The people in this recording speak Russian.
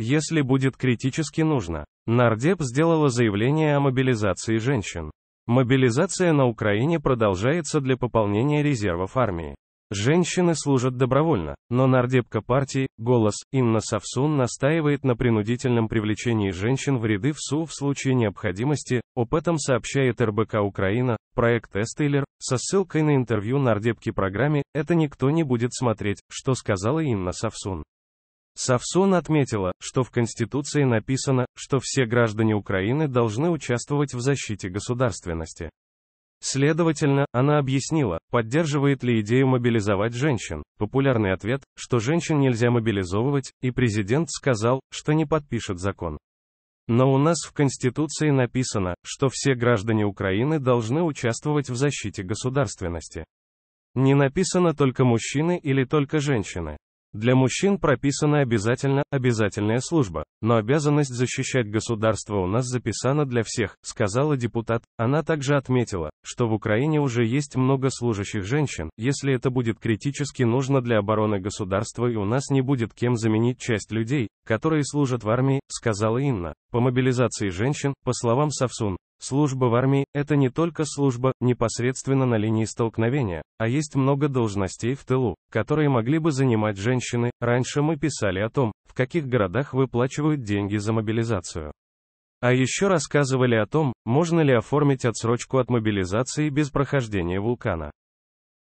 если будет критически нужно. Нардеп сделала заявление о мобилизации женщин. Мобилизация на Украине продолжается для пополнения резервов армии. Женщины служат добровольно, но нардепка партии «Голос» Инна Савсун настаивает на принудительном привлечении женщин в ряды ВСУ в случае необходимости, об этом сообщает РБК Украина, проект «Эстейлер», со ссылкой на интервью нардепки программе «Это никто не будет смотреть», что сказала Инна Савсун. Савсон отметила, что в Конституции написано, что все граждане Украины должны участвовать в защите государственности. Следовательно, она объяснила, поддерживает ли идею мобилизовать женщин. Популярный ответ, что женщин нельзя мобилизовывать, и президент сказал, что не подпишет закон. Но у нас в Конституции написано, что все граждане Украины должны участвовать в защите государственности. Не написано только мужчины или только женщины. Для мужчин прописана обязательно обязательная служба, но обязанность защищать государство у нас записана для всех, сказала депутат. Она также отметила, что в Украине уже есть много служащих женщин, если это будет критически нужно для обороны государства и у нас не будет кем заменить часть людей, которые служат в армии, сказала Инна. По мобилизации женщин, по словам Савсун, Служба в армии – это не только служба, непосредственно на линии столкновения, а есть много должностей в тылу, которые могли бы занимать женщины. Раньше мы писали о том, в каких городах выплачивают деньги за мобилизацию. А еще рассказывали о том, можно ли оформить отсрочку от мобилизации без прохождения вулкана.